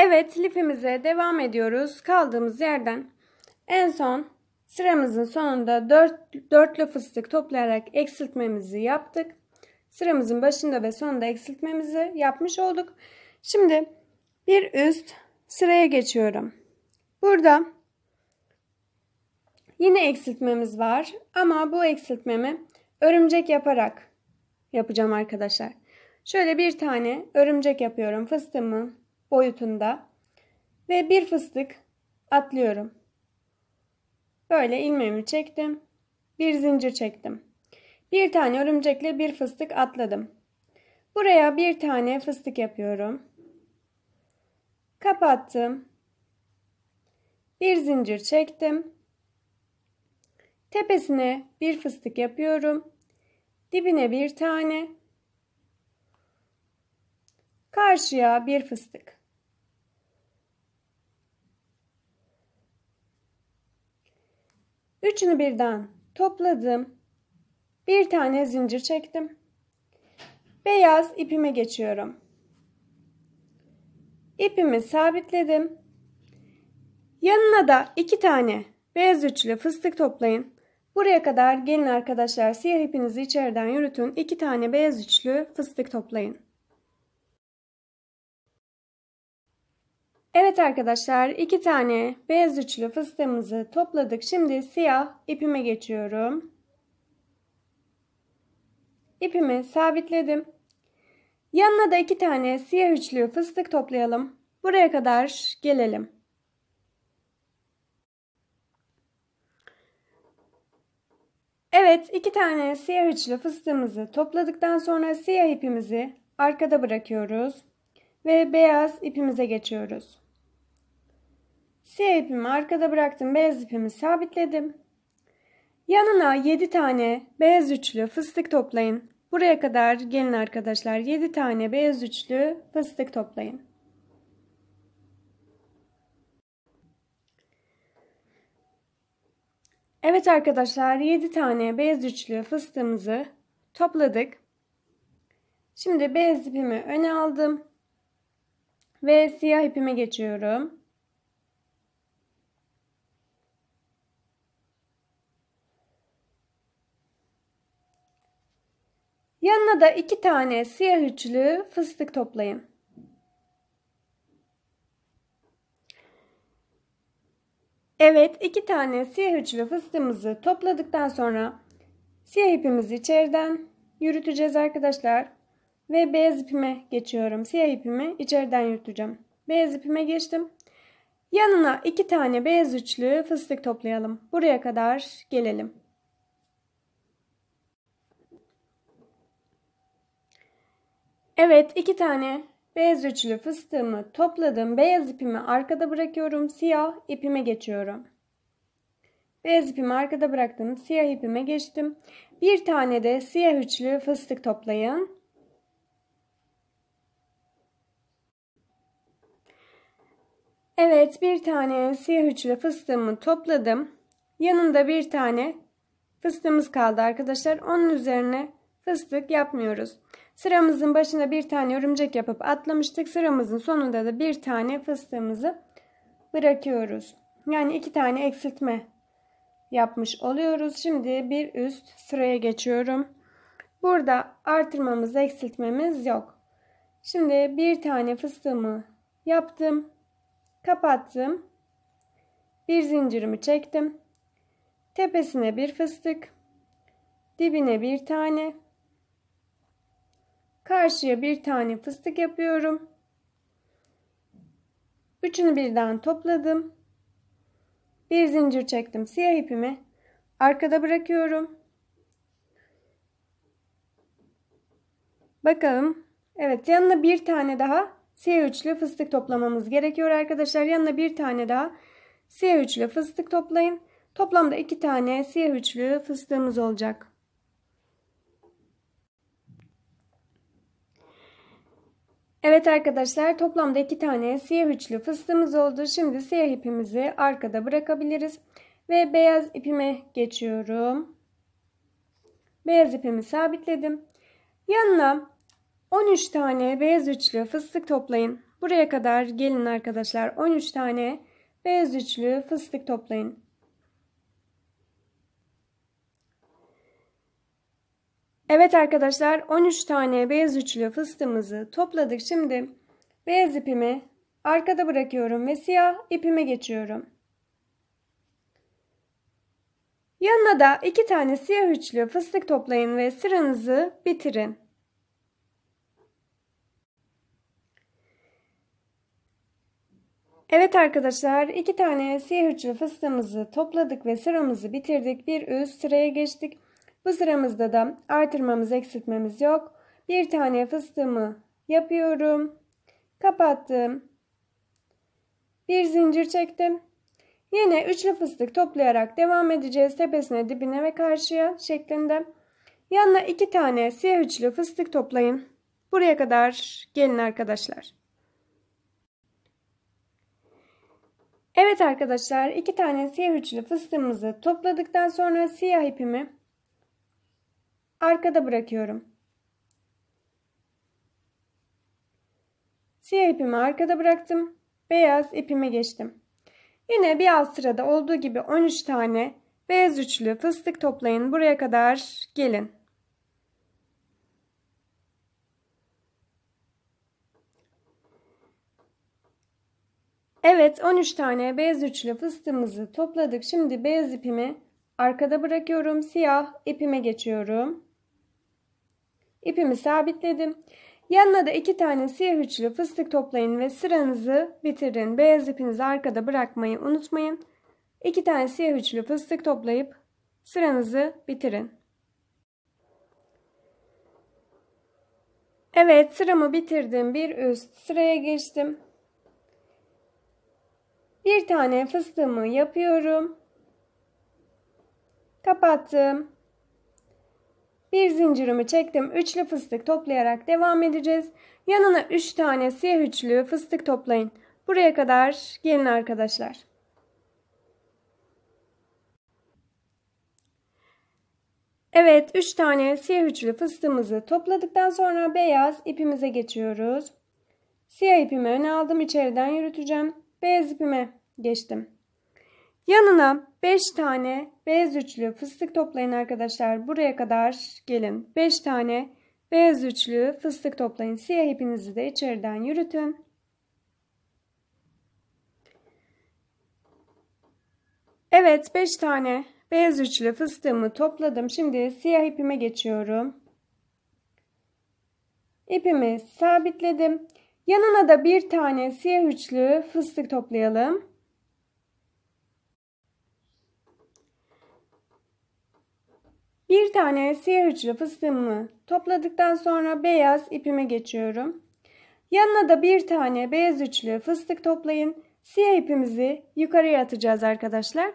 Evet lifimize devam ediyoruz. Kaldığımız yerden en son sıramızın sonunda 4 dörtlü fıstık toplayarak eksiltmemizi yaptık. Sıramızın başında ve sonunda eksiltmemizi yapmış olduk. Şimdi bir üst sıraya geçiyorum. Burada yine eksiltmemiz var ama bu eksiltmemi örümcek yaparak yapacağım arkadaşlar. Şöyle bir tane örümcek yapıyorum. Fıstığımı boyutunda ve bir fıstık atlıyorum. Böyle ilmeğimi çektim. Bir zincir çektim. Bir tane örümcekle bir fıstık atladım. Buraya bir tane fıstık yapıyorum. Kapattım. Bir zincir çektim. Tepesine bir fıstık yapıyorum. Dibine bir tane. Karşıya bir fıstık. Üçünü birden topladım. Bir tane zincir çektim. Beyaz ipime geçiyorum. İpimi sabitledim. Yanına da iki tane beyaz üçlü fıstık toplayın. Buraya kadar gelin arkadaşlar siyah ipinizi içeriden yürütün. iki tane beyaz üçlü fıstık toplayın. Evet arkadaşlar iki tane beyaz üçlü fıstığımızı topladık. Şimdi siyah ipime geçiyorum. İpimi sabitledim. Yanına da iki tane siyah üçlü fıstık toplayalım. Buraya kadar gelelim. Evet iki tane siyah üçlü fıstığımızı topladıktan sonra siyah ipimizi arkada bırakıyoruz ve beyaz ipimize geçiyoruz. Siyah ipimi arkada bıraktım. Beyaz ipimi sabitledim. Yanına 7 tane beyaz üçlü fıstık toplayın. Buraya kadar gelin arkadaşlar 7 tane beyaz üçlü fıstık toplayın. Evet arkadaşlar 7 tane beyaz üçlü fıstığımızı topladık. Şimdi beyaz ipimi öne aldım. Ve siyah ipime geçiyorum. Yanına da iki tane siyah üçlü fıstık toplayın. Evet, iki tane siyah üçlü fıstığımızı topladıktan sonra siyah ipimizi içeriden yürüteceğiz arkadaşlar. Ve beyaz ipime geçiyorum. Siyah ipimi içeriden yürüteceğim. Beyaz ipime geçtim. Yanına iki tane beyaz üçlü fıstık toplayalım. Buraya kadar gelelim. Evet iki tane beyaz üçlü fıstığımı topladım. Beyaz ipimi arkada bırakıyorum. Siyah ipime geçiyorum. Beyaz ipimi arkada bıraktım. Siyah ipime geçtim. Bir tane de siyah üçlü fıstık toplayın. Evet bir tane siyah hücre fıstığımı topladım. Yanında bir tane fıstığımız kaldı arkadaşlar. Onun üzerine fıstık yapmıyoruz. Sıramızın başına bir tane örümcek yapıp atlamıştık. Sıramızın sonunda da bir tane fıstığımızı bırakıyoruz. Yani iki tane eksiltme yapmış oluyoruz. Şimdi bir üst sıraya geçiyorum. Burada artırmamız eksiltmemiz yok. Şimdi bir tane fıstığımı yaptım kapattım. Bir zincirimi çektim. Tepesine bir fıstık, dibine bir tane, karşıya bir tane fıstık yapıyorum. Üçünü birden topladım. Bir zincir çektim siyah ipimi. Arkada bırakıyorum. Bakalım. Evet yanına bir tane daha S3'lü fıstık toplamamız gerekiyor arkadaşlar. Yanına bir tane daha S3'lü fıstık toplayın. Toplamda iki tane S3'lü fıstığımız olacak. Evet arkadaşlar toplamda iki tane siyah üçlü fıstığımız oldu. Şimdi siyah ipimizi arkada bırakabiliriz. Ve beyaz ipime geçiyorum. Beyaz ipimi sabitledim. Yanına 13 tane beyaz üçlü fıstık toplayın. Buraya kadar gelin arkadaşlar. 13 tane beyaz üçlü fıstık toplayın. Evet arkadaşlar 13 tane beyaz üçlü fıstığımızı topladık. Şimdi beyaz ipimi arkada bırakıyorum ve siyah ipime geçiyorum. Yanına da 2 tane siyah üçlü fıstık toplayın ve sıranızı bitirin. Evet arkadaşlar iki tane sihirci fıstığımızı topladık ve sıramızı bitirdik. Bir üst sıraya geçtik. Bu sıramızda da artırmamız eksiltmemiz yok. Bir tane fıstığımı yapıyorum. Kapattım. Bir zincir çektim. Yine üçlü fıstık toplayarak devam edeceğiz. Tepesine, dibine ve karşıya şeklinde. Yanına iki tane siyah üçlü fıstık toplayın. Buraya kadar gelin arkadaşlar. Evet arkadaşlar iki tane siyah üçlü fıstığımızı topladıktan sonra siyah ipimi arkada bırakıyorum. Siyah ipimi arkada bıraktım. Beyaz ipime geçtim. Yine bir alt sırada olduğu gibi 13 tane beyaz üçlü fıstık toplayın. Buraya kadar gelin. Evet 13 tane beyaz üçlü fıstığımızı topladık. Şimdi beyaz ipimi arkada bırakıyorum. Siyah ipime geçiyorum. İpimi sabitledim. Yanına da iki tane siyah üçlü fıstık toplayın ve sıranızı bitirin. Beyaz ipinizi arkada bırakmayı unutmayın. İki tane siyah üçlü fıstık toplayıp sıranızı bitirin. Evet sıramı bitirdim. Bir üst sıraya geçtim. Bir tane fıstığımı yapıyorum. Kapattım. Bir zincirimi çektim. Üçlü fıstık toplayarak devam edeceğiz. Yanına üç tane siyah üçlü fıstık toplayın. Buraya kadar gelin arkadaşlar. Evet üç tane siyah üçlü fıstığımızı topladıktan sonra beyaz ipimize geçiyoruz. Siyah ipimi öne aldım içeriden yürüteceğim. Beyaz ipime geçtim. Yanına 5 tane beyaz üçlü fıstık toplayın arkadaşlar. Buraya kadar gelin. 5 tane beyaz üçlü fıstık toplayın. Siyah ipinizi de içeriden yürütün. Evet 5 tane beyaz üçlü fıstığımı topladım. Şimdi siyah ipime geçiyorum. İpimi sabitledim. Yanına da bir tane siyah üçlü fıstık toplayalım. Bir tane siyah hücre fıstığımı topladıktan sonra beyaz ipime geçiyorum. Yanına da bir tane beyaz üçlü fıstık toplayın. Siyah ipimizi yukarıya atacağız arkadaşlar.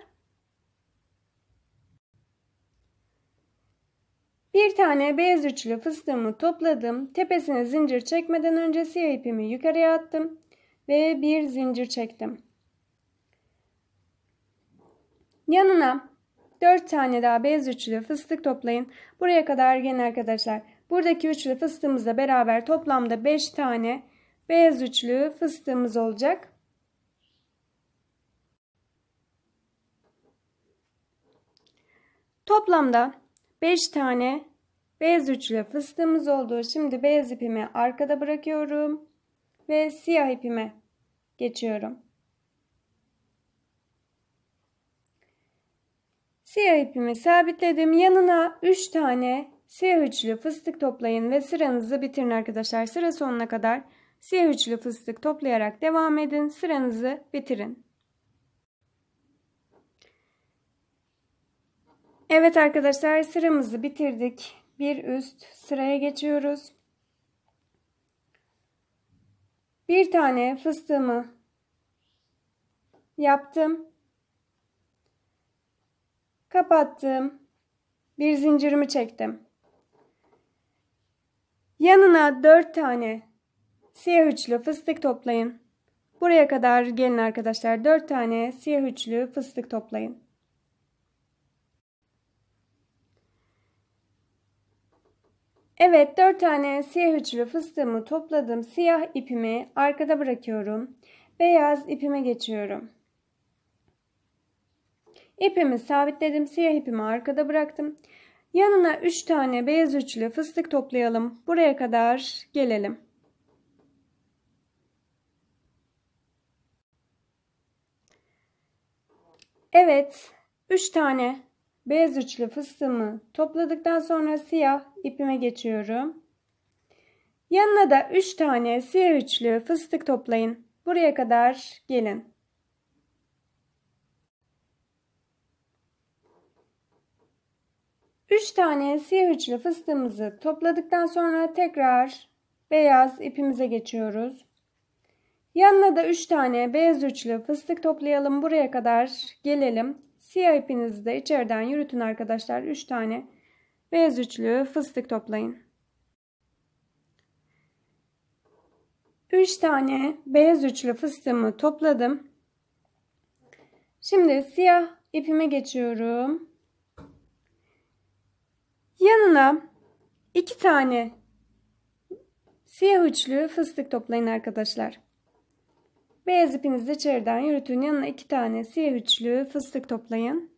Bir tane beyaz üçlü fıstığımı topladım. Tepesine zincir çekmeden önce siyah ipimi yukarıya attım ve bir zincir çektim. Yanına 4 tane daha beyaz üçlü fıstık toplayın. Buraya kadar gelin arkadaşlar. Buradaki üçlü fıstığımızla beraber toplamda 5 tane beyaz üçlü fıstığımız olacak. Toplamda 5 tane beyaz üçlü fıstığımız oldu. Şimdi beyaz ipimi arkada bırakıyorum ve siyah ipime geçiyorum. Siyah ipimi sabitledim. Yanına 3 tane siyah üçlü fıstık toplayın ve sıranızı bitirin arkadaşlar. Sıra sonuna kadar siyah üçlü fıstık toplayarak devam edin. Sıranızı bitirin. Evet arkadaşlar sıramızı bitirdik. Bir üst sıraya geçiyoruz. Bir tane fıstığımı yaptım. Kapattım. Bir zincirimi çektim. Yanına dört tane siyah üçlü fıstık toplayın. Buraya kadar gelin arkadaşlar. Dört tane siyah üçlü fıstık toplayın. Evet, dört tane siyah üçlü fıstığımı topladım. Siyah ipimi arkada bırakıyorum. Beyaz ipime geçiyorum. İpimi sabitledim. Siyah ipimi arkada bıraktım. Yanına üç tane beyaz üçlü fıstık toplayalım. Buraya kadar gelelim. Evet, üç tane beyaz üçlü fıstığımı topladıktan sonra siyah ipime geçiyorum. Yanına da üç tane siyah üçlü fıstık toplayın. Buraya kadar gelin. 3 tane siyah üçlü fıstığımızı topladıktan sonra tekrar beyaz ipimize geçiyoruz. Yanına da 3 tane beyaz üçlü fıstık toplayalım. Buraya kadar gelelim. Siyah ipinizi de içeriden yürütün arkadaşlar. 3 tane beyaz üçlü fıstık toplayın. 3 tane beyaz üçlü fıstığımı topladım. Şimdi siyah ipime geçiyorum. Yanına iki tane siyah uçlu fıstık toplayın arkadaşlar. Beyaz ipinizi içeriden yürütün. Yanına iki tane siyah uçlu fıstık toplayın.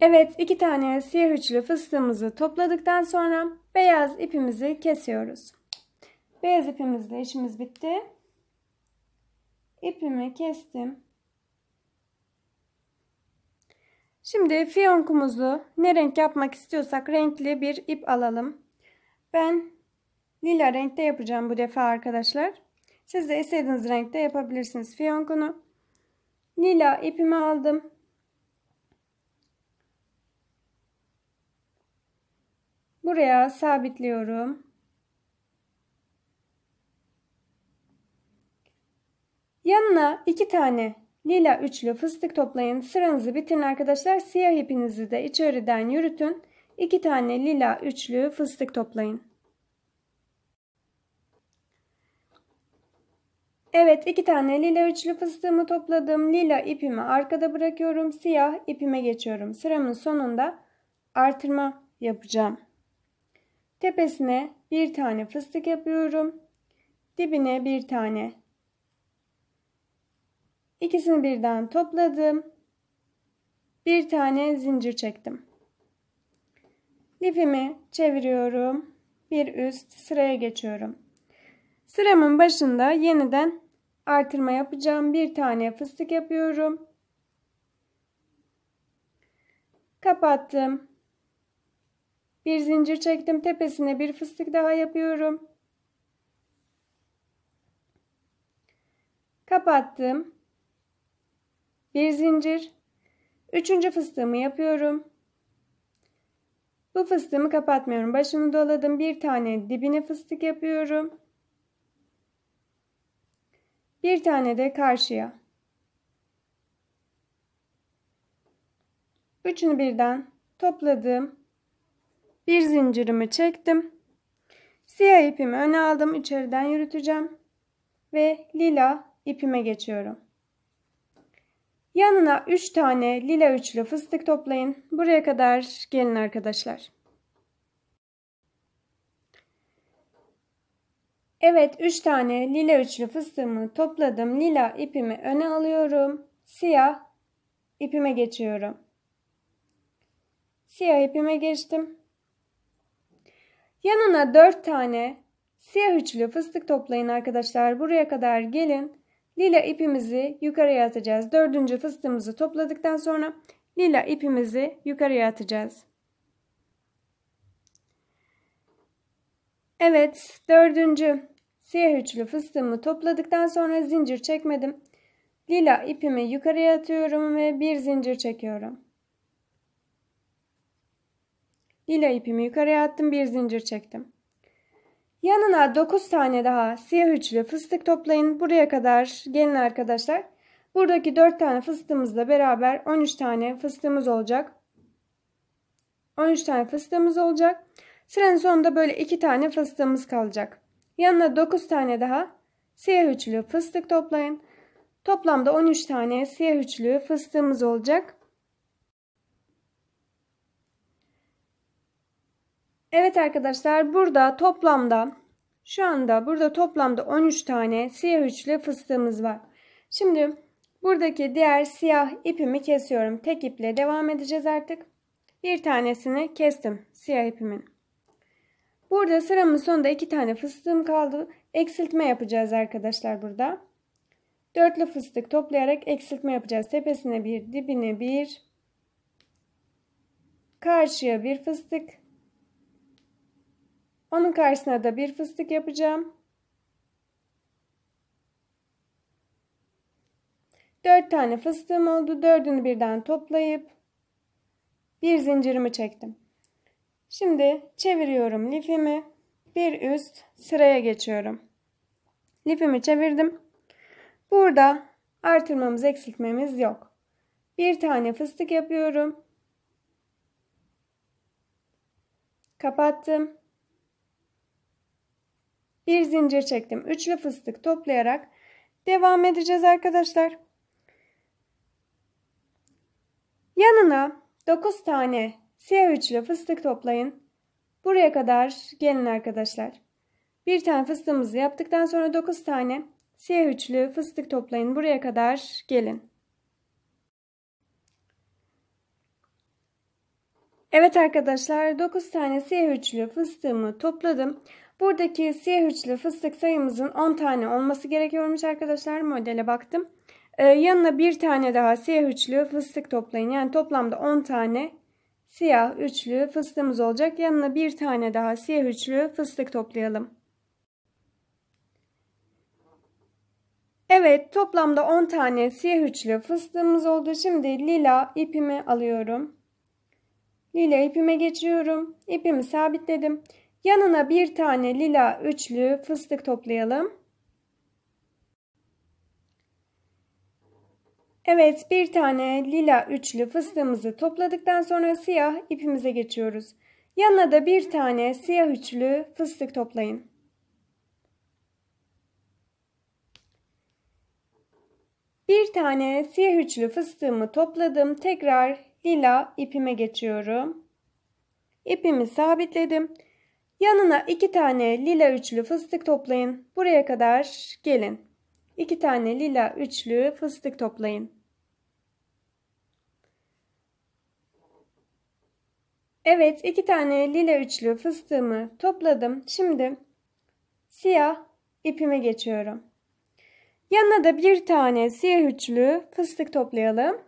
Evet iki tane siyah uçlu fıstığımızı topladıktan sonra beyaz ipimizi kesiyoruz. Beyaz ipimizle işimiz bitti. İpimi kestim. Şimdi fiyonkumuzu ne renk yapmak istiyorsak renkli bir ip alalım. Ben lila renkte yapacağım bu defa arkadaşlar. Siz de istediğiniz renkte yapabilirsiniz fiyonkunu. Lila ipimi aldım. Buraya sabitliyorum. Yanına iki tane Lila üçlü fıstık toplayın. Sıranızı bitirin arkadaşlar. Siyah ipinizi de içeriden yürütün. İki tane lila üçlü fıstık toplayın. Evet iki tane lila üçlü fıstığımı topladım. Lila ipimi arkada bırakıyorum. Siyah ipime geçiyorum. Sıramın sonunda artırma yapacağım. Tepesine bir tane fıstık yapıyorum. Dibine bir tane İkisini birden topladım. Bir tane zincir çektim. Lifimi çeviriyorum. Bir üst sıraya geçiyorum. Sıramın başında yeniden artırma yapacağım. Bir tane fıstık yapıyorum. Kapattım. Bir zincir çektim. Tepesine bir fıstık daha yapıyorum. Kapattım bir zincir. Üçüncü fıstığımı yapıyorum. Bu fıstığımı kapatmıyorum. Başını doladım. Bir tane dibine fıstık yapıyorum. Bir tane de karşıya. Üçünü birden topladım. Bir zincirimi çektim. Siyah ipimi öne aldım. içeriden yürüteceğim. Ve lila ipime geçiyorum. Yanına 3 tane lila üçlü fıstık toplayın. Buraya kadar gelin arkadaşlar. Evet 3 tane lila üçlü fıstığımı topladım. Lila ipimi öne alıyorum. Siyah ipime geçiyorum. Siyah ipime geçtim. Yanına 4 tane siyah üçlü fıstık toplayın arkadaşlar. Buraya kadar gelin. Lila ipimizi yukarıya atacağız. Dördüncü fıstığımızı topladıktan sonra lila ipimizi yukarıya atacağız. Evet dördüncü siyah üçlü fıstığımı topladıktan sonra zincir çekmedim. Lila ipimi yukarıya atıyorum ve bir zincir çekiyorum. Lila ipimi yukarıya attım bir zincir çektim. Yanına 9 tane daha siyah üçlü fıstık toplayın. Buraya kadar gelin arkadaşlar. Buradaki 4 tane fıstığımızla beraber 13 tane fıstığımız olacak. 13 tane fıstığımız olacak. Sıranın sonunda böyle 2 tane fıstığımız kalacak. Yanına 9 tane daha siyah üçlü fıstık toplayın. Toplamda 13 tane siyah üçlü fıstığımız olacak. Evet arkadaşlar burada toplamda şu anda burada toplamda 13 tane siyah üçlü fıstığımız var. Şimdi buradaki diğer siyah ipimi kesiyorum. Tek iple devam edeceğiz artık. Bir tanesini kestim siyah ipimin. Burada sıramın sonunda iki tane fıstığım kaldı. Eksiltme yapacağız arkadaşlar burada. Dörtlü fıstık toplayarak eksiltme yapacağız. Tepesine bir, dibine bir, karşıya bir fıstık, onun karşısına da bir fıstık yapacağım. 4 tane fıstığım oldu. Dördünü birden toplayıp bir zincirimi çektim. Şimdi çeviriyorum lifimi. Bir üst sıraya geçiyorum. Lifimi çevirdim. Burada artırmamız eksiltmemiz yok. Bir tane fıstık yapıyorum. Kapattım bir zincir çektim. Üçlü fıstık toplayarak devam edeceğiz arkadaşlar. Yanına 9 tane siyah üçlü fıstık toplayın. Buraya kadar gelin arkadaşlar. Bir tane fıstığımızı yaptıktan sonra 9 tane siyah üçlü fıstık toplayın. Buraya kadar gelin. Evet arkadaşlar 9 tane siyah üçlü fıstığımı topladım. Buradaki siyah üçlü fıstık sayımızın 10 tane olması gerekiyormuş arkadaşlar. Modele baktım. Ee, yanına bir tane daha siyah üçlü fıstık toplayın. Yani toplamda 10 tane siyah üçlü fıstığımız olacak. Yanına bir tane daha siyah üçlü fıstık toplayalım. Evet toplamda 10 tane siyah üçlü fıstığımız oldu. Şimdi lila ipimi alıyorum. Lila ipime geçiyorum. İpimi sabitledim. Yanına bir tane lila üçlü fıstık toplayalım. Evet bir tane lila üçlü fıstığımızı topladıktan sonra siyah ipimize geçiyoruz. Yanına da bir tane siyah üçlü fıstık toplayın. Bir tane siyah üçlü fıstığımı topladım. Tekrar lila ipime geçiyorum. İpimi sabitledim. Yanına iki tane lila üçlü fıstık toplayın. Buraya kadar gelin. İki tane lila üçlü fıstık toplayın. Evet iki tane lila üçlü fıstığımı topladım. Şimdi siyah ipime geçiyorum. Yanına da bir tane siyah üçlü fıstık toplayalım.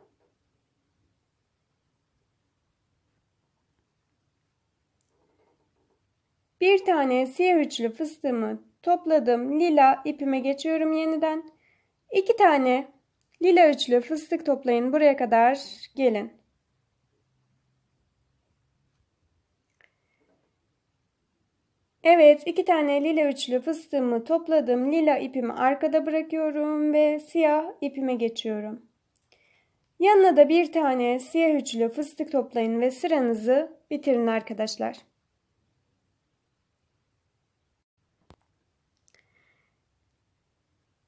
Bir tane siyah üçlü fıstığımı topladım. Lila ipime geçiyorum yeniden. İki tane lila üçlü fıstık toplayın. Buraya kadar gelin. Evet, iki tane lila üçlü fıstığımı topladım. Lila ipimi arkada bırakıyorum ve siyah ipime geçiyorum. Yanına da bir tane siyah üçlü fıstık toplayın ve sıranızı bitirin arkadaşlar.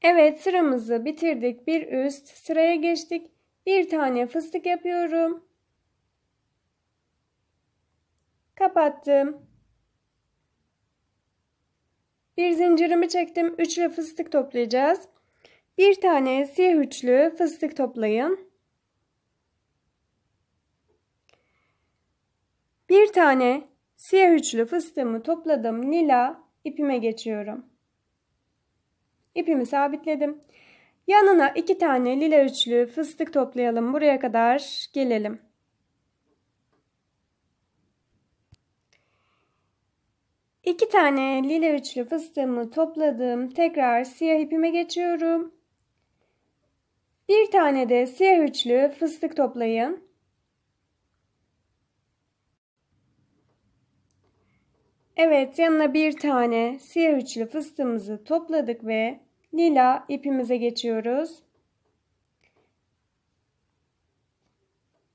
Evet sıramızı bitirdik. Bir üst sıraya geçtik. Bir tane fıstık yapıyorum. Kapattım. Bir zincirimi çektim. Üçlü fıstık toplayacağız. Bir tane siyah üçlü fıstık toplayın. Bir tane siyah üçlü fıstığımı topladım. Lila ipime geçiyorum. İpimi sabitledim. Yanına iki tane lila üçlü fıstık toplayalım. Buraya kadar gelelim. İki tane lila üçlü fıstığımı topladım. Tekrar siyah ipime geçiyorum. Bir tane de siyah üçlü fıstık toplayın. Evet yanına bir tane siyah üçlü fıstığımızı topladık ve lila ipimize geçiyoruz.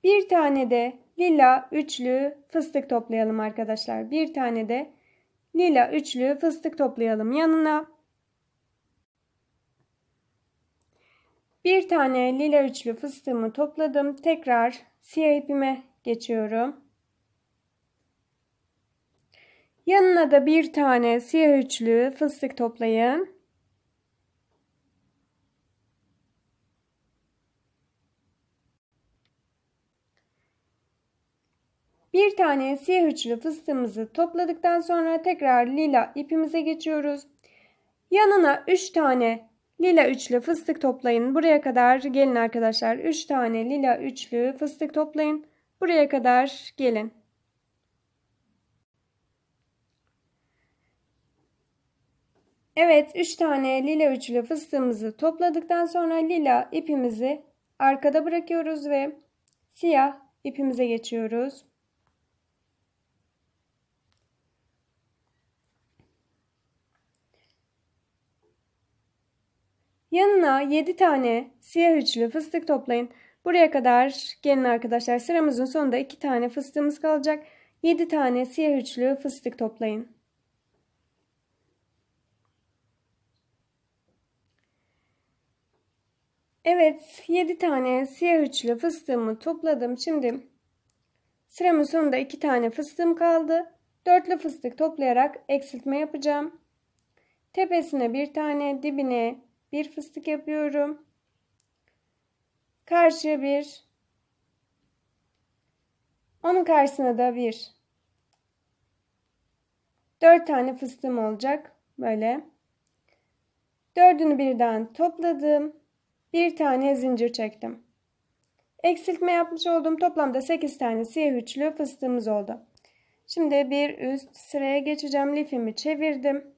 Bir tane de lila üçlü fıstık toplayalım arkadaşlar. Bir tane de lila üçlü fıstık toplayalım yanına. Bir tane lila üçlü fıstığımı topladım. Tekrar siyah ipime geçiyorum. Yanına da bir tane siyah üçlü fıstık toplayın. Bir tane siyah üçlü fıstığımızı topladıktan sonra tekrar lila ipimize geçiyoruz. Yanına 3 tane lila üçlü fıstık toplayın. Buraya kadar gelin arkadaşlar. 3 tane lila üçlü fıstık toplayın. Buraya kadar gelin. Evet 3 tane lila üçlü fıstığımızı topladıktan sonra lila ipimizi arkada bırakıyoruz ve siyah ipimize geçiyoruz. Yanına 7 tane siyah üçlü fıstık toplayın. Buraya kadar gelin arkadaşlar sıramızın sonunda 2 tane fıstığımız kalacak. 7 tane siyah üçlü fıstık toplayın. Evet 7 tane siyah üçlü fıstığımı topladım. Şimdi sıramın sonunda 2 tane fıstığım kaldı. Dörtlü fıstık toplayarak eksiltme yapacağım. Tepesine bir tane dibine bir fıstık yapıyorum. Karşıya bir. Onun karşısına da bir. Dört tane fıstığım olacak. Böyle. Dördünü birden topladım bir tane zincir çektim. Eksiltme yapmış olduğum toplamda 8 tane siyah üçlü fıstığımız oldu. Şimdi bir üst sıraya geçeceğim. Lifimi çevirdim.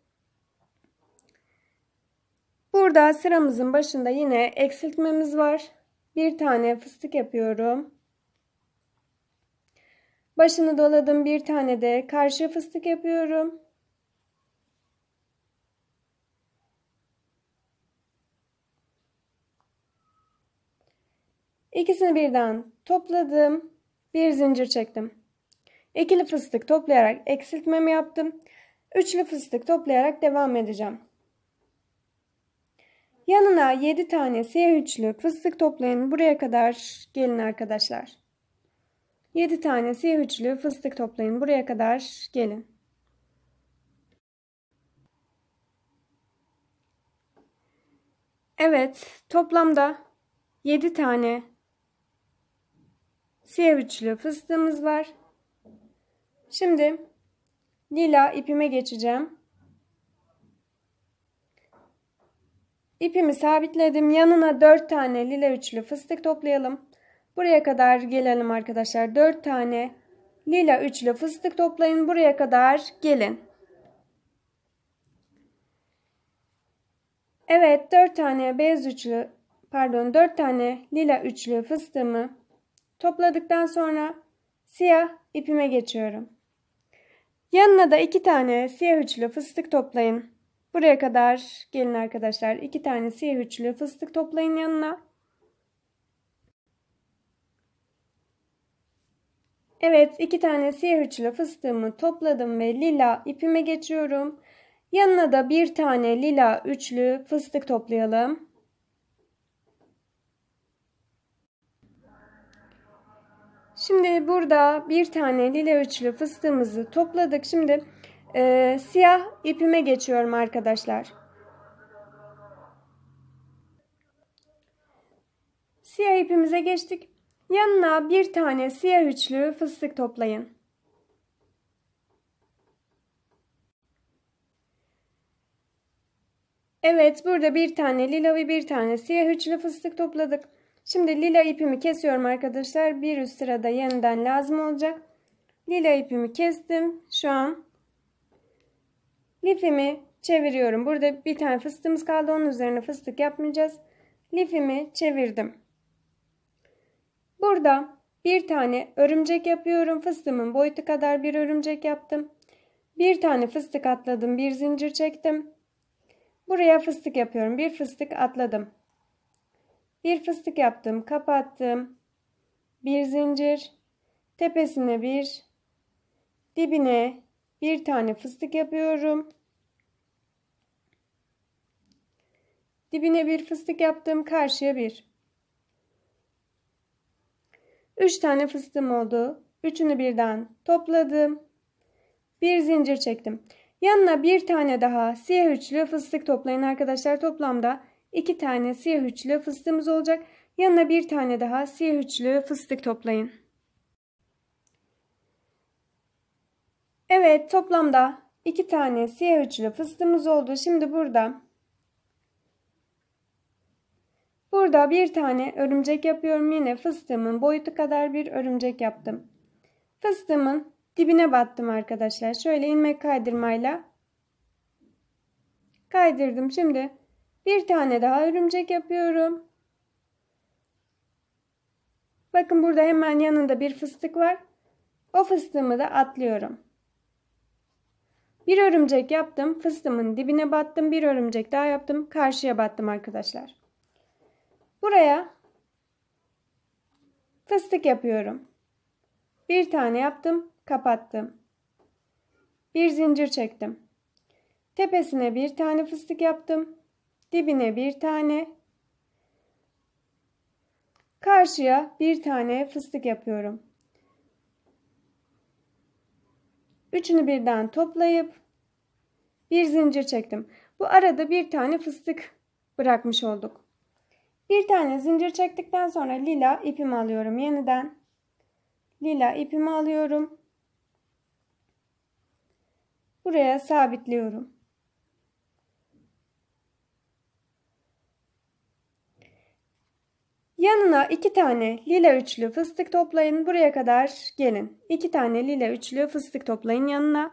Burada sıramızın başında yine eksiltmemiz var. Bir tane fıstık yapıyorum. Başını doladım bir tane de karşı fıstık yapıyorum. İkisini birden topladım. Bir zincir çektim. İkili fıstık toplayarak eksiltmemi yaptım. Üçlü fıstık toplayarak devam edeceğim. Yanına 7 tane siyah üçlü fıstık toplayın. Buraya kadar gelin arkadaşlar. 7 tane siyah üçlü fıstık toplayın. Buraya kadar gelin. Evet, toplamda 7 tane Siyah üçlü fıstığımız var. Şimdi lila ipime geçeceğim. İpimi sabitledim. Yanına 4 tane lila üçlü fıstık toplayalım. Buraya kadar gelelim arkadaşlar. 4 tane lila üçlü fıstık toplayın. Buraya kadar gelin. Evet 4 tane beyaz üçlü pardon 4 tane lila üçlü fıstığımı Topladıktan sonra siyah ipime geçiyorum. Yanına da iki tane siyah üçlü fıstık toplayın. Buraya kadar gelin arkadaşlar. İki tane siyah üçlü fıstık toplayın yanına. Evet iki tane siyah üçlü fıstığımı topladım ve lila ipime geçiyorum. Yanına da bir tane lila üçlü fıstık toplayalım. Şimdi burada bir tane lila üçlü fıstığımızı topladık. Şimdi e, siyah ipime geçiyorum arkadaşlar. Siyah ipimize geçtik. Yanına bir tane siyah üçlü fıstık toplayın. Evet burada bir tane lila ve bir tane siyah üçlü fıstık topladık. Şimdi lila ipimi kesiyorum arkadaşlar. Bir üst sırada yeniden lazım olacak. Lila ipimi kestim. Şu an lifimi çeviriyorum. Burada bir tane fıstığımız kaldı. Onun üzerine fıstık yapmayacağız. Lifimi çevirdim. Burada bir tane örümcek yapıyorum. Fıstığımın boyutu kadar bir örümcek yaptım. Bir tane fıstık atladım. Bir zincir çektim. Buraya fıstık yapıyorum. Bir fıstık atladım. Bir fıstık yaptım, kapattım. Bir zincir, tepesine bir, dibine bir tane fıstık yapıyorum. Dibine bir fıstık yaptım, karşıya bir. Üç tane fıstığım oldu. Üçünü birden topladım. Bir zincir çektim. Yanına bir tane daha siyah üçlü fıstık toplayın arkadaşlar. Toplamda İki tane siyah üçlü fıstığımız olacak. Yanına bir tane daha siyah üçlü fıstık toplayın. Evet toplamda iki tane siyah üçlü fıstığımız oldu. Şimdi burada Burada bir tane örümcek yapıyorum. Yine fıstığımın boyutu kadar bir örümcek yaptım. Fıstığımın dibine battım arkadaşlar. Şöyle ilmek kaydırmayla kaydırdım. Şimdi bir tane daha örümcek yapıyorum. Bakın burada hemen yanında bir fıstık var. O fıstığımı da atlıyorum. Bir örümcek yaptım. Fıstığımın dibine battım. Bir örümcek daha yaptım. Karşıya battım arkadaşlar. Buraya fıstık yapıyorum. Bir tane yaptım. Kapattım. Bir zincir çektim. Tepesine bir tane fıstık yaptım dibine bir tane, karşıya bir tane fıstık yapıyorum. Üçünü birden toplayıp bir zincir çektim. Bu arada bir tane fıstık bırakmış olduk. Bir tane zincir çektikten sonra lila ipimi alıyorum yeniden. Lila ipimi alıyorum. Buraya sabitliyorum. Yanına iki tane lila üçlü fıstık toplayın. Buraya kadar gelin. İki tane lila üçlü fıstık toplayın yanına.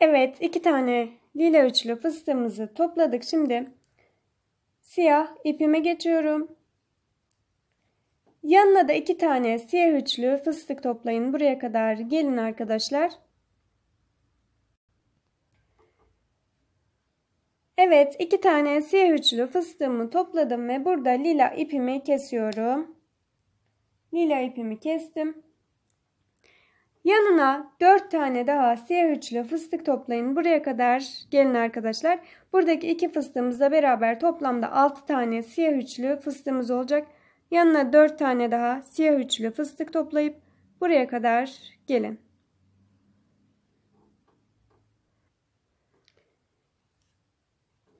Evet iki tane lila üçlü fıstığımızı topladık. Şimdi siyah ipime geçiyorum. Yanına da iki tane siyah üçlü fıstık toplayın. Buraya kadar gelin arkadaşlar. Evet iki tane siyah üçlü fıstığımı topladım ve burada lila ipimi kesiyorum. Lila ipimi kestim. Yanına 4 tane daha siyah üçlü fıstık toplayın. Buraya kadar gelin arkadaşlar. Buradaki iki fıstığımızla beraber toplamda 6 tane siyah üçlü fıstığımız olacak. Yanına 4 tane daha siyah üçlü fıstık toplayıp buraya kadar gelin.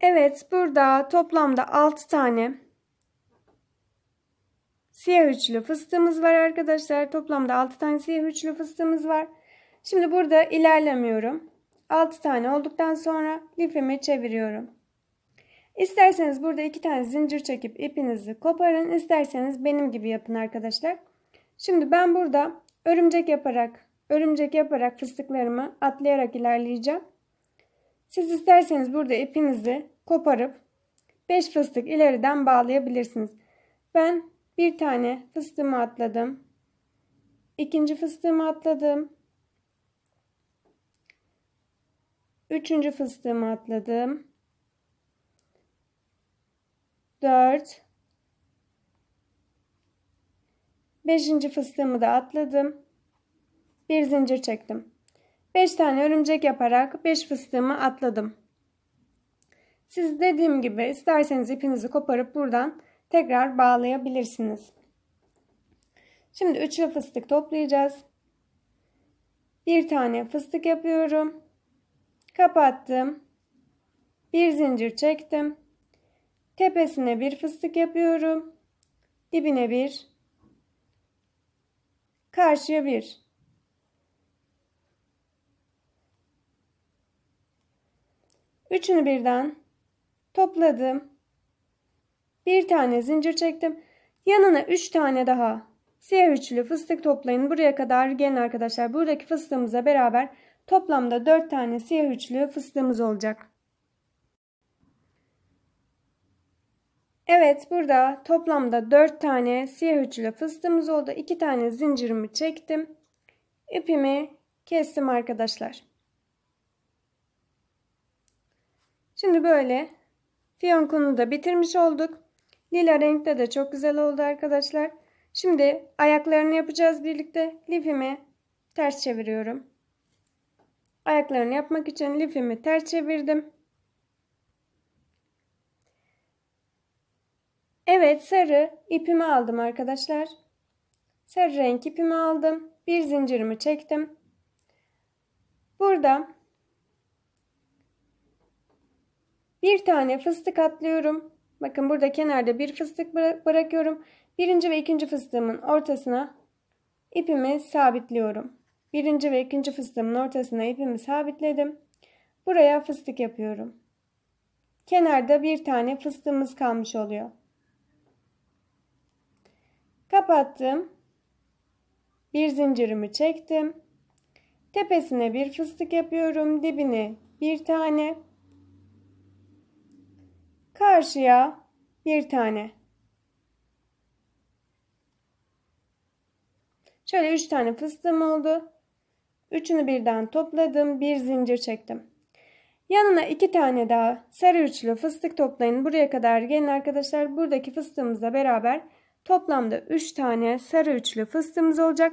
Evet burada toplamda 6 tane siyah üçlü fıstığımız var arkadaşlar. Toplamda 6 tane siyah üçlü fıstığımız var. Şimdi burada ilerlemiyorum. 6 tane olduktan sonra lifimi çeviriyorum. İsterseniz burada 2 tane zincir çekip ipinizi koparın. İsterseniz benim gibi yapın arkadaşlar. Şimdi ben burada örümcek yaparak örümcek yaparak fıstıklarımı atlayarak ilerleyeceğim. Siz isterseniz burada ipinizi koparıp 5 fıstık ileriden bağlayabilirsiniz. Ben bir tane fıstığımı atladım. ikinci fıstığımı atladım. Üçüncü fıstığımı atladım. Dört. Beşinci fıstığımı da atladım. Bir zincir çektim. 5 tane örümcek yaparak 5 fıstığımı atladım. Siz dediğim gibi isterseniz ipinizi koparıp buradan tekrar bağlayabilirsiniz. Şimdi üçlü fıstık toplayacağız. Bir tane fıstık yapıyorum. Kapattım. Bir zincir çektim. Tepesine bir fıstık yapıyorum. Dibine bir. Karşıya bir. Üçünü birden topladım. Bir tane zincir çektim. Yanına üç tane daha siyah üçlü fıstık toplayın. Buraya kadar gelin arkadaşlar. Buradaki fıstığımıza beraber toplamda dört tane siyah üçlü fıstığımız olacak. Evet burada toplamda dört tane siyah üçlü fıstığımız oldu. İki tane zincirimi çektim. İpimi kestim arkadaşlar. Şimdi böyle fiyonkunu da bitirmiş olduk. Lila renkte de çok güzel oldu arkadaşlar. Şimdi ayaklarını yapacağız birlikte. Lifimi ters çeviriyorum. Ayaklarını yapmak için lifimi ters çevirdim. Evet sarı ipimi aldım arkadaşlar. Sarı renk ipimi aldım. Bir zincirimi çektim. Burada Bir tane fıstık atlıyorum. Bakın burada kenarda bir fıstık bırakıyorum. Birinci ve ikinci fıstığımın ortasına ipimi sabitliyorum. Birinci ve ikinci fıstığımın ortasına ipimi sabitledim. Buraya fıstık yapıyorum. Kenarda bir tane fıstığımız kalmış oluyor. Kapattım. Bir zincirimi çektim. Tepesine bir fıstık yapıyorum. Dibine bir tane. Karşıya bir tane. Şöyle üç tane fıstığım oldu. Üçünü birden topladım. Bir zincir çektim. Yanına iki tane daha sarı üçlü fıstık toplayın. Buraya kadar gelin arkadaşlar. Buradaki fıstığımızla beraber toplamda üç tane sarı üçlü fıstığımız olacak.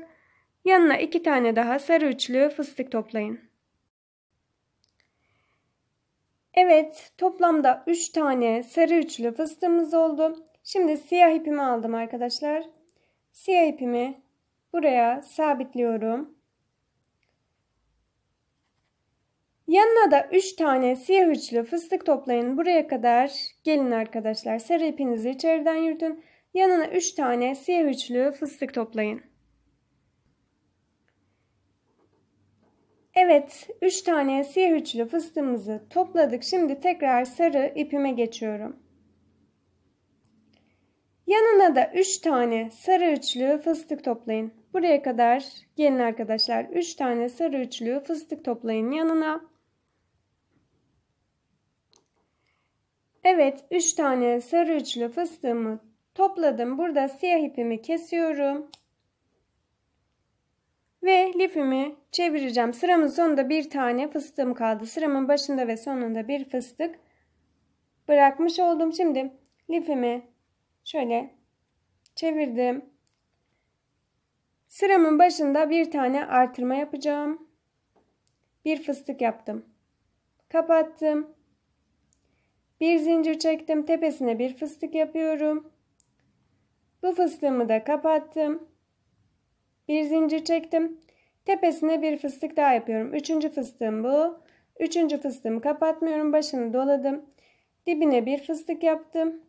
Yanına iki tane daha sarı üçlü fıstık toplayın. Evet toplamda 3 tane sarı üçlü fıstığımız oldu. Şimdi siyah ipimi aldım arkadaşlar. Siyah ipimi buraya sabitliyorum. Yanına da 3 tane siyah üçlü fıstık toplayın. Buraya kadar gelin arkadaşlar. Sarı ipinizi içeriden yürütün. Yanına 3 tane siyah üçlü fıstık toplayın. Evet, 3 tane siyah üçlü fıstığımızı topladık. Şimdi tekrar sarı ipime geçiyorum. Yanına da 3 tane sarı üçlü fıstık toplayın. Buraya kadar gelin arkadaşlar. 3 tane sarı üçlü fıstık toplayın yanına. Evet 3 tane sarı üçlü fıstığımı topladım. Burada siyah ipimi kesiyorum. Ve lifimi çevireceğim. Sıramın sonunda bir tane fıstığım kaldı. Sıramın başında ve sonunda bir fıstık bırakmış oldum. Şimdi lifimi şöyle çevirdim. Sıramın başında bir tane artırma yapacağım. Bir fıstık yaptım. Kapattım. Bir zincir çektim. Tepesine bir fıstık yapıyorum. Bu fıstığımı da kapattım. Bir zincir çektim. Tepesine bir fıstık daha yapıyorum. Üçüncü fıstığım bu. Üçüncü fıstığımı kapatmıyorum. Başını doladım. Dibine bir fıstık yaptım.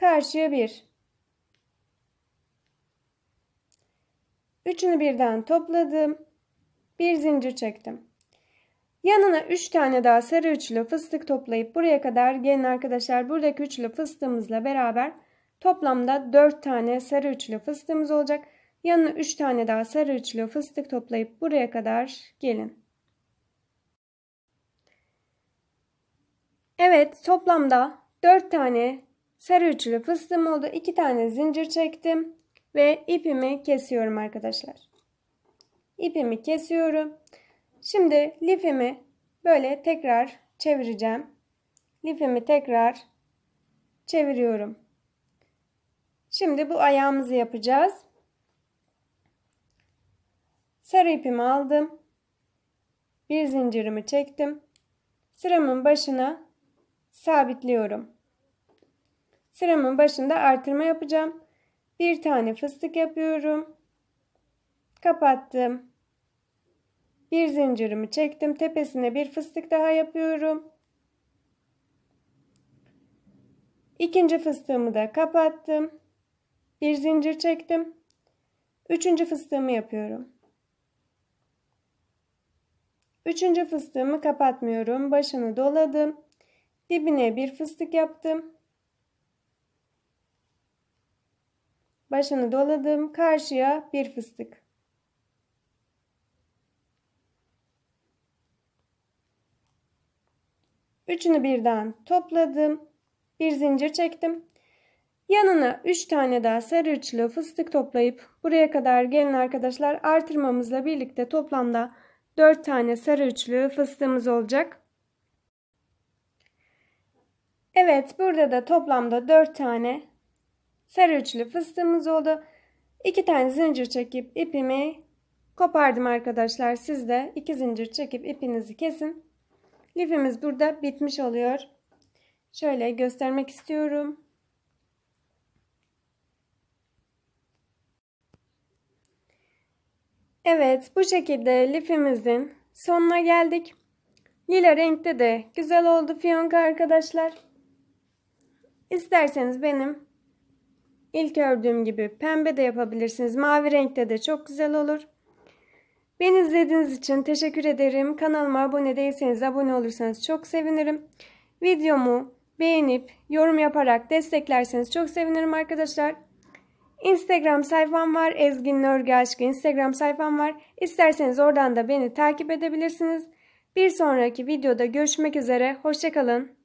Karşıya bir. Üçünü birden topladım. Bir zincir çektim. Yanına 3 tane daha sarı üçlü fıstık toplayıp buraya kadar gelin arkadaşlar. Buradaki üçlü fıstığımızla beraber Toplamda 4 tane sarı üçlü fıstığımız olacak. Yanına 3 tane daha sarı üçlü fıstık toplayıp buraya kadar gelin. Evet toplamda 4 tane sarı üçlü fıstığım oldu. 2 tane zincir çektim ve ipimi kesiyorum arkadaşlar. İpimi kesiyorum. Şimdi lifimi böyle tekrar çevireceğim. Lifimi tekrar çeviriyorum. Şimdi bu ayağımızı yapacağız. Sarı ipimi aldım. Bir zincirimi çektim. Sıramın başına sabitliyorum. Sıramın başında artırma yapacağım. Bir tane fıstık yapıyorum. Kapattım. Bir zincirimi çektim. Tepesine bir fıstık daha yapıyorum. İkinci fıstığımı da kapattım. Bir zincir çektim. Üçüncü fıstığımı yapıyorum. Üçüncü fıstığımı kapatmıyorum. Başını doladım. Dibine bir fıstık yaptım. Başını doladım. Karşıya bir fıstık. Üçünü birden topladım. Bir zincir çektim. Yanına 3 tane daha sarırçlı fıstık toplayıp buraya kadar gelin arkadaşlar artırmamızla birlikte toplamda 4 tane sarırçlı fıstığımız olacak. Evet burada da toplamda 4 tane sarırçlı fıstığımız oldu. 2 tane zincir çekip ipimi kopardım arkadaşlar. Siz de 2 zincir çekip ipinizi kesin. Lifimiz burada bitmiş oluyor. Şöyle göstermek istiyorum. Evet bu şekilde lifimizin sonuna geldik. Lila renkte de güzel oldu fiyonk arkadaşlar. İsterseniz benim ilk ördüğüm gibi pembe de yapabilirsiniz. Mavi renkte de çok güzel olur. Beni izlediğiniz için teşekkür ederim. Kanalıma abone değilseniz abone olursanız çok sevinirim. Videomu beğenip yorum yaparak desteklerseniz çok sevinirim arkadaşlar. Instagram sayfam var. Ezgin Nörgü Aşkı Instagram sayfam var. İsterseniz oradan da beni takip edebilirsiniz. Bir sonraki videoda görüşmek üzere. Hoşçakalın.